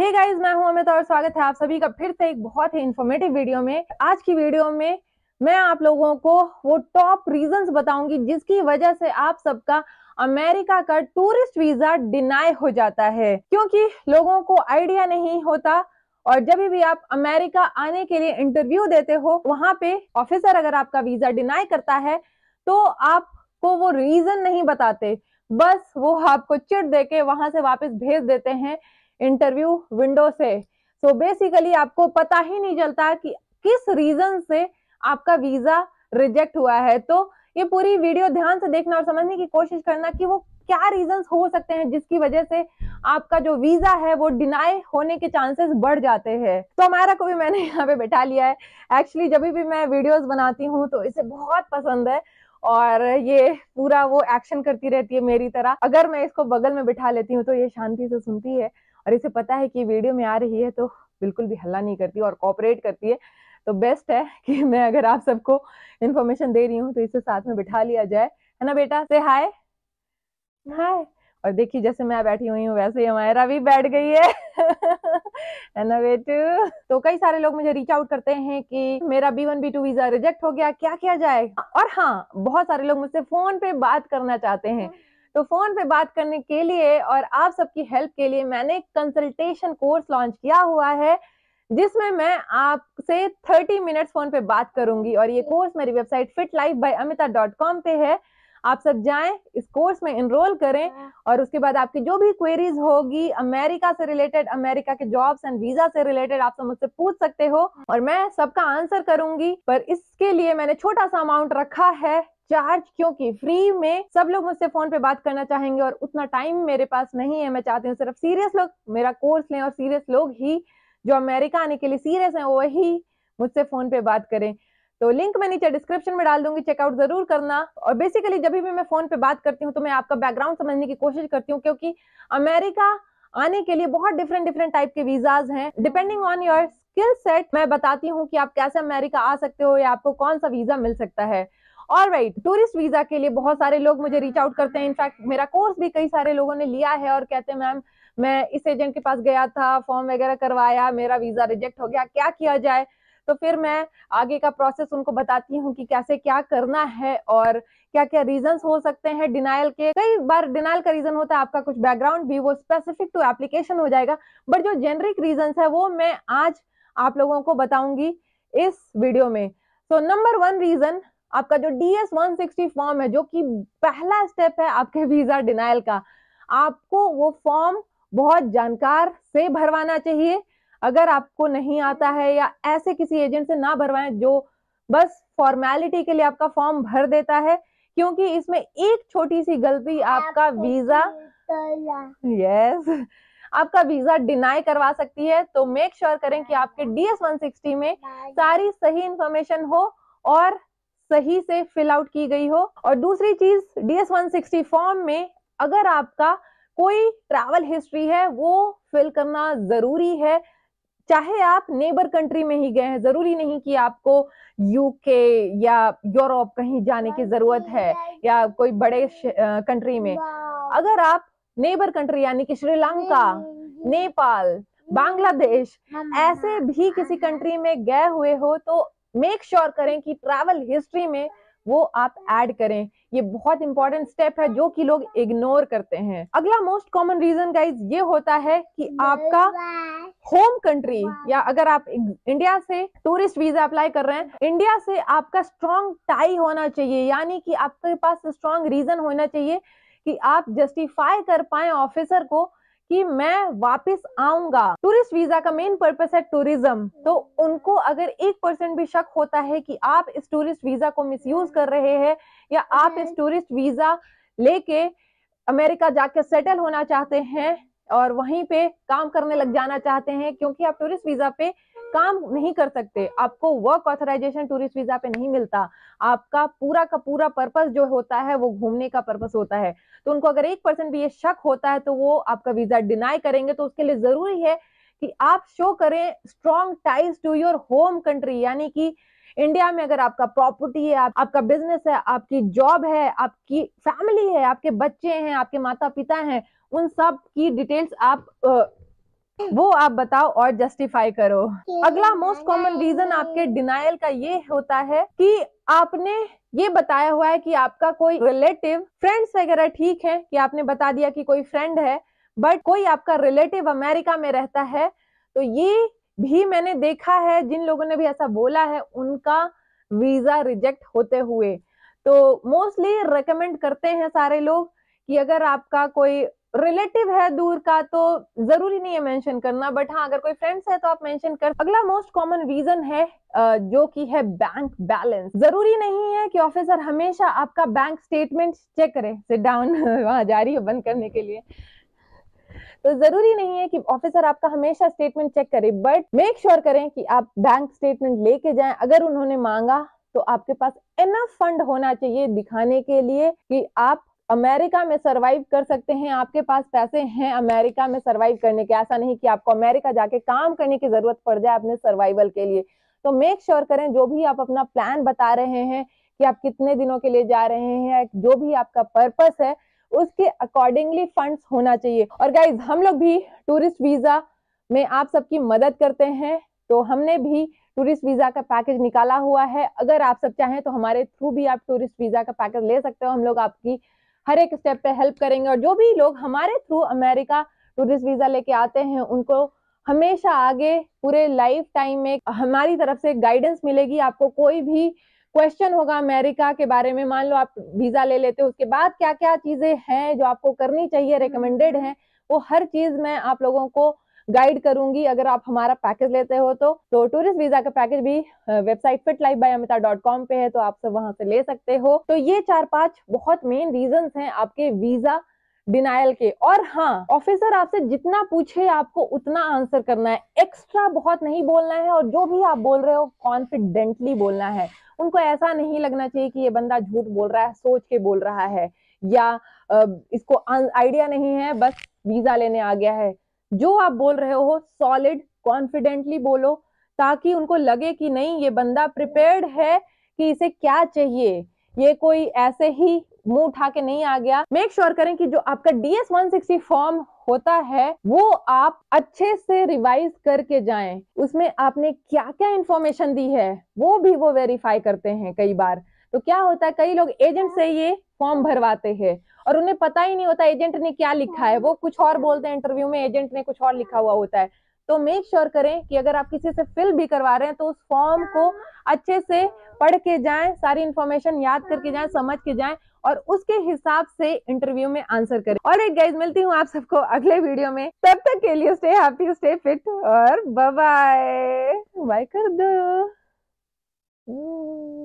हे hey guys मैं हूं अमित और स्वागत है आप सभी का फिर से एक बहुत ही इंफॉर्मेटिव वीडियो में आज की वीडियो में मैं आप लोगों को वो टॉप रीजंस बताऊंगी जिसकी वजह से आप सबका अमेरिका का टूरिस्ट वीजा डिनाई हो जाता है क्योंकि लोगों को आइडिया नहीं होता और जब भी आप अमेरिका आने के लिए इंटरव्यू देते हो वहां पे ऑफिसर अगर आपका वीजा डिनाई करता है तो आपको वो रीजन नहीं बताते बस वो आपको चिट देके वहां से वापस भेज देते हैं इंटरव्यू विंडो से सो so बेसिकली आपको पता ही नहीं चलता कि किस रीजन से आपका वीजा रिजेक्ट हुआ है तो ये पूरी वीडियो ध्यान से देखना और समझने की कोशिश करना कि वो क्या रीजन हो सकते हैं जिसकी वजह से आपका जो वीजा है वो डिनाई होने के चांसेस बढ़ जाते हैं तो हमारा को भी मैंने यहाँ पे बैठा लिया है एक्चुअली जब भी मैं वीडियोस बनाती हूँ तो इसे बहुत पसंद है और ये पूरा वो एक्शन करती रहती है मेरी तरह अगर मैं इसको बगल में बिठा लेती हूँ तो ये शांति से सुनती है और इसे पता है कि वीडियो में आ रही है तो बिल्कुल भी हल्ला नहीं करती और कॉपरेट करती है तो बेस्ट है कि मैं अगर आप सबको इन्फॉर्मेशन दे रही हूँ तो इसे साथ में बिठा लिया जाए है ना बेटा से हाय हाय और देखिए जैसे मैं बैठी हुई हूँ वैसे ही हमारा भी बैठ गई है है ना बेटू तो कई सारे लोग मुझे रीच आउट करते हैं कि मेरा B one B two visa reject हो गया क्या किया जाए और हाँ बहुत सारे लोग मुझसे फोन पे बात करना चाहते हैं हाँ। तो फोन पे बात करने के लिए और आप सबकी हेल्प के लिए मैंने कंसल्टेशन कोर्स लॉन्च किया हुआ है जिसमें मैं आपसे 30 मिनट्स फोन पे बात करूंगी और ये कोर्स मेरी website fit life by Amita dot com पे है आप सब जाएं इस कोर्स में इनरोल करें हाँ। और उसके बाद आपकी जो भी क्वेरीज होगी अमेरिका से रिलेटेड अमेरिका के जॉब्स एंड वीजा से रिलेटेड आप सब मुझसे पूछ सकते हो और मैं सबका आंसर करूंगी पर इसके लिए मैंने छोटा सा अमाउंट रखा है चार्ज क्योंकि फ्री में सब लोग मुझसे फोन पे बात करना चाहेंगे और उतना टाइम मेरे पास नहीं है मैं चाहती हूँ सिर्फ सीरियस लोग मेरा कोर्स लें और सीरियस लोग ही जो अमेरिका आने के लिए सीरियस हैं वही मुझसे फोन पे बात करें तो लिंक मैं नीचे डिस्क्रिप्शन में डाल दूंगी चेकआउट जरूर करना और बेसिकली जब भी मैं फोन पे बात करती हूँ तो मैं आपका बैकग्राउंड समझने की कोशिश करती हूँ क्योंकि अमेरिका आने के लिए बहुत डिफरेंट डिफरेंट टाइप के वीजाज हैं depending on your skill set मैं बताती हूँ कि आप कैसे अमेरिका आ सकते हो या आपको कौन सा वीजा मिल सकता है और राइट टूरिस्ट वीजा के लिए बहुत सारे लोग मुझे रीच आउट करते हैं इनफैक्ट मेरा कोर्स भी कई सारे लोगों ने लिया है और कहते हैं मैम मैं इस एजेंट के पास गया था फॉर्म वगैरह करवाया मेरा वीजा रिजेक्ट हो गया क्या किया जाए तो फिर मैं आगे का प्रोसेस उनको बताती हूँ कि कैसे क्या करना है और क्या क्या रीजन हो सकते हैं डिनाइल के कई बार डिनाइल का रीजन होता है आपका कुछ बैकग्राउंड भी वो स्पेसिफिक टू एप्लीकेशन हो जाएगा बट जो जेनरिक रीजन है वो मैं आज आप लोगों को बताऊंगी इस वीडियो में सो नंबर वन रीजन आपका जो D S one sixty form है जो कि पहला स्टेप है आपके वीजा डिनाइल का आपको वो फॉर्म बहुत जानकार से भरवाना चाहिए अगर आपको नहीं आता है या ऐसे किसी एजेंट से ना भरवाए जो बस फॉर्मेलिटी के लिए आपका फॉर्म भर देता है क्योंकि इसमें एक छोटी सी गलती आपका वीजा यस आपका वीजा डिनाई करवा सकती है तो मेक श्योर sure करें कि हाँ। आपके डीएस 160 में हाँ। सारी सही इंफॉर्मेशन हो और सही से फिल आउट की गई हो और दूसरी चीज डीएस 160 फॉर्म में अगर आपका कोई ट्रैवल हिस्ट्री है वो फिल करना जरूरी है चाहे आप नेबर कंट्री में ही गए हैं जरूरी नहीं कि आपको यूके या यूरोप कहीं जाने की जरूरत है या कोई बड़े कंट्री में अगर आप नेबर कंट्री यानी कि श्रीलंका नेपाल hmm. बांग्लादेश hmm. ऐसे भी किसी कंट्री में गए हुए हो तो मेक श्योर sure करें कि ट्रैवल हिस्ट्री में वो आप ऐड करें ये बहुत इंपॉर्टेंट स्टेप है जो कि लोग इग्नोर करते हैं अगला मोस्ट कॉमन रीजन गाइज ये होता है कि आपका होम कंट्री या अगर आप इंडिया से टूरिस्ट वीजा अप्लाई कर रहे हैं इंडिया से आपका स्ट्रॉन्ग टाई होना चाहिए यानी कि आपके पास स्ट्रॉन्ग रीजन होना चाहिए कि आप जस्टिफाई कर पाए ऑफिसर को कि मैं वापस आऊंगा टूरिस्ट वीजा का मेन पर्पस है टूरिज्म तो उनको अगर एक परसेंट भी शक होता है कि आप इस टूरिस्ट वीजा को मिसयूज कर रहे हैं या आप इस टूरिस्ट हम्म। वीजा लेके अमेरिका जाके सेटल होना चाहते हैं और वहीं पे काम करने लग जाना चाहते हैं क्योंकि आप टूरिस्ट वीजा पे काम नहीं कर सकते आपको वर्क ऑथराइजेशन टूरिस्ट वीजा पे नहीं मिलता आपका पूरा का पूरा पर्पस जो होता है वो घूमने का पर्पस होता है तो उनको अगर एक परसेंट भी ये शक होता है तो वो आपका वीजा डिनाई करेंगे तो उसके लिए जरूरी है कि आप शो करें strong ties to your home country यानी कि इंडिया में अगर आपका प्रॉपर्टी है आप, आपका बिजनेस है आपकी जॉब है आपकी फैमिली है आपके बच्चे हैं आपके माता पिता हैं उन सब की डिटेल्स आप वो आप बताओ और जस्टिफाई करो अगला मोस्ट कॉमन रीजन आपके डिनाइल का ये होता है कि आपने ये बताया हुआ है कि आपका कोई रिलेटिव फ्रेंड्स वगैरह ठीक है कि आपने बता दिया कि कोई फ्रेंड है बट कोई आपका रिलेटिव अमेरिका में रहता है तो ये भी मैंने देखा है जिन लोगों ने भी ऐसा बोला है उनका वीजा रिजेक्ट होते हुए तो मोस्टली रिकमेंड करते हैं सारे लोग कि अगर आपका कोई रिलेटिव है दूर का तो जरूरी नहीं है मेंशन करना बट हाँ अगर कोई फ्रेंड्स है तो आप मेंशन कर अगला मोस्ट कॉमन रीजन है जो कि है बैंक बैलेंस जरूरी नहीं है कि ऑफिसर हमेशा आपका बैंक स्टेटमेंट चेक करे सिट डाउन वहां जा रही है बंद करने के लिए तो जरूरी नहीं है कि ऑफिसर आपका हमेशा स्टेटमेंट चेक करे बट मेक श्योर करें कि आप बैंक स्टेटमेंट लेके जाए अगर उन्होंने मांगा तो आपके पास इनफ फंड होना चाहिए दिखाने के लिए कि आप अमेरिका में सरवाइव कर सकते हैं आपके पास पैसे हैं अमेरिका में सरवाइव करने के ऐसा नहीं कि आपको अमेरिका जाके काम करने की जरूरत पड़ जाए अपने सर्वाइवल के लिए तो मेक श्योर sure करें जो भी आप अपना प्लान बता रहे हैं कि आप कितने दिनों के लिए जा रहे हैं जो भी आपका पर्पस है उसके अकॉर्डिंगली फंड होना चाहिए और गाइज हम लोग भी टूरिस्ट वीजा में आप सबकी मदद करते हैं तो हमने भी टूरिस्ट वीजा का पैकेज निकाला हुआ है अगर आप सब चाहें तो हमारे थ्रू भी आप टूरिस्ट वीजा का पैकेज ले सकते हो हम लोग आपकी हर एक स्टेप पे हेल्प करेंगे और जो भी लोग हमारे थ्रू अमेरिका टूरिस्ट वीजा लेके आते हैं उनको हमेशा आगे पूरे लाइफ टाइम में हमारी तरफ से गाइडेंस मिलेगी आपको कोई भी क्वेश्चन होगा अमेरिका के बारे में मान लो आप वीजा ले लेते हो उसके बाद क्या क्या चीजें हैं जो आपको करनी चाहिए रिकमेंडेड हम्म। है वो हर चीज मैं आप लोगों को गाइड करूंगी अगर आप हमारा पैकेज लेते हो तो तो टूरिस्ट वीजा का पैकेज भी website fit life by Amita dot com पे है तो आप सब वहां से ले सकते हो तो ये चार पांच बहुत मेन रीजन है आपके वीजा डिनाइल के और हाँ ऑफिसर आपसे जितना पूछे आपको उतना आंसर करना है एक्स्ट्रा बहुत नहीं बोलना है और जो भी आप बोल रहे हो कॉन्फिडेंटली बोलना है उनको ऐसा नहीं लगना चाहिए कि ये बंदा झूठ बोल रहा है सोच के बोल रहा है या इसको आइडिया नहीं है बस वीजा लेने आ गया है जो आप बोल रहे हो सॉलिड कॉन्फिडेंटली बोलो ताकि उनको लगे कि नहीं ये बंदा प्रिपेयर्ड है कि इसे क्या चाहिए ये कोई ऐसे ही मुंह उठा के नहीं आ गया मेक श्योर sure करें कि जो आपका डीएस सिक्सटी फॉर्म होता है वो आप अच्छे से रिवाइज करके जाएं उसमें आपने क्या क्या इंफॉर्मेशन दी है वो भी वो वेरीफाई करते हैं कई बार तो क्या होता है कई लोग एजेंट से ये फॉर्म भरवाते हैं और उन्हें पता ही नहीं होता एजेंट ने क्या लिखा है वो हाँ। कुछ और बोलते हैं इंटरव्यू में एजेंट ने कुछ और लिखा हुआ होता है तो मेक श्योर sure करें कि अगर आप किसी से फिल भी करवा रहे हैं तो उस फॉर्म को अच्छे से पढ़ के जाएं सारी इंफॉर्मेशन याद करके जाएं समझ के जाएं और उसके हिसाब से इंटरव्यू में आंसर करें और एक गाइज मिलती हूँ आप सबको अगले वीडियो में तब तक के लिए स्टे हैप्पी स्टे फिट और बाय बाय कर दो hmm।